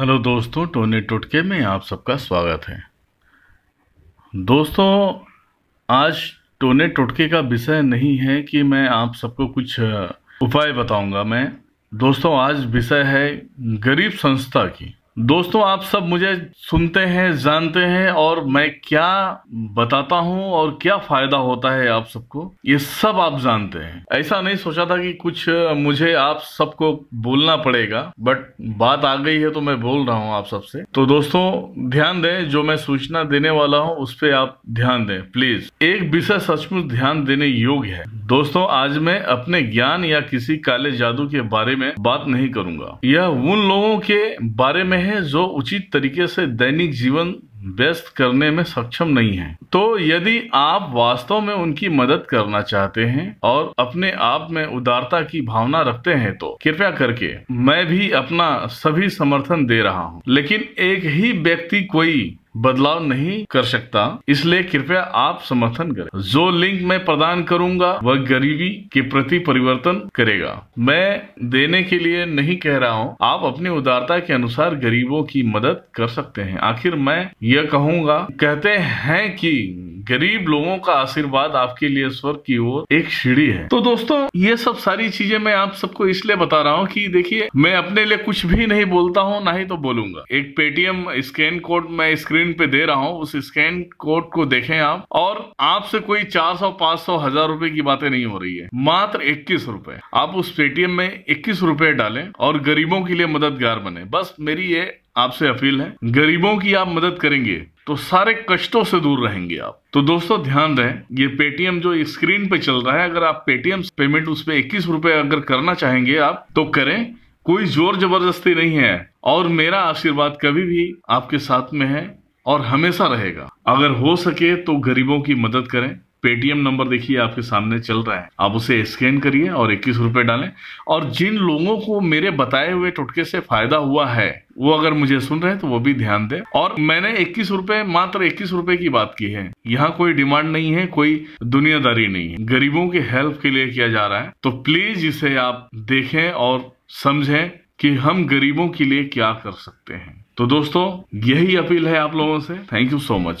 hello दोस्तों Tony टोटके में आप सबका स्वागत है दोस्तों आज टोने टोटके का विषय नहीं है कि मैं आप सबको कुछ उपाय बताऊंगा मैं दोस्तों आज विषय है गरीब संस्था की दोस्तों आप सब मुझे सुनते हैं जानते हैं और मैं क्या बताता हूं और क्या फायदा होता है आप सबको ये सब आप जानते हैं ऐसा नहीं सोचा था कि कुछ मुझे आप सबको बोलना पड़ेगा बट बात आ गई है तो मैं बोल रहा हूं आप सबसे तो दोस्तों ध्यान दें जो मैं सूचना देने वाला हूं उस पर आप ध्यान दें प्लीज एक विषय सचमुच ध्यान देने योग्य है दोस्तों आज मैं अपने ज्ञान या किसी काले जादू के बारे में बात नहीं करूंगा यह उन लोगों के बारे में हैं जो उचित तरीके से दैनिक जीवन व्यस्त करने में सक्षम नहीं है तो यदि आप वास्तव में उनकी मदद करना चाहते हैं और अपने आप में उदारता की भावना रखते हैं तो कृपया करके मैं भी अपना सभी समर्थन दे रहा हूं लेकिन एक ही व्यक्ति कोई बदलाव नहीं कर सकता इसलिए कृपया आप समर्थन करें जो लिंक मैं प्रदान करूंगा वह गरीबी के प्रति परिवर्तन करेगा मैं देने के लिए नहीं कह रहा हूं आप अपनी उदारता के अनुसार गरीबों की मदद कर सकते हैं आखिर मैं यह कहूंगा कहते हैं कि गरीब लोगों का आशीर्वाद आपके लिए स्वर्ग की ओर एक सीढ़ी है तो दोस्तों ये सब सारी चीजें मैं आप सबको इसलिए बता रहा हूँ कि देखिए मैं अपने लिए कुछ भी नहीं बोलता हूँ ना ही तो बोलूंगा एक पेटीएम स्कैन कोड मैं स्क्रीन स्क्रीन पे दे रहा हूँ उस स्कैन कोड को देखें आप और आपसे कोई चार सौ पांच सौ हजार रूपए की बातें नहीं हो रही है मात्र इक्कीस रूपए आप उस पेटीएम में इक्कीस रूपए डालें और गरीबों के लिए मददगार बने बस मेरी ये आपसे अपील है गरीबों की आप मदद करेंगे तो सारे कष्टों से दूर रहेंगे आप तो दोस्तों ध्यान रहे ये पेटीएम जो स्क्रीन पे चल रहा है अगर आप पेटीएम पेमेंट उस पर इक्कीस रुपए अगर करना चाहेंगे आप तो करें कोई जोर जबरदस्ती नहीं है और मेरा आशीर्वाद कभी भी आपके साथ में है और हमेशा रहेगा अगर हो सके तो गरीबों की मदद करें पेटीएम नंबर देखिए आपके सामने चल रहा है आप उसे स्कैन करिए और इक्कीस रुपए डालें और जिन लोगों को मेरे बताए हुए टोटके से फायदा हुआ है वो अगर मुझे सुन रहे हैं तो वो भी ध्यान दें और मैंने इक्कीस रुपए मात्र इक्कीस रुपए की बात की है यहाँ कोई डिमांड नहीं है कोई दुनियादारी नहीं है गरीबों की हेल्प के लिए किया जा रहा है तो प्लीज इसे आप देखें और समझें कि हम गरीबों के लिए क्या कर सकते हैं तो दोस्तों यही अपील है आप लोगों से थैंक यू सो मच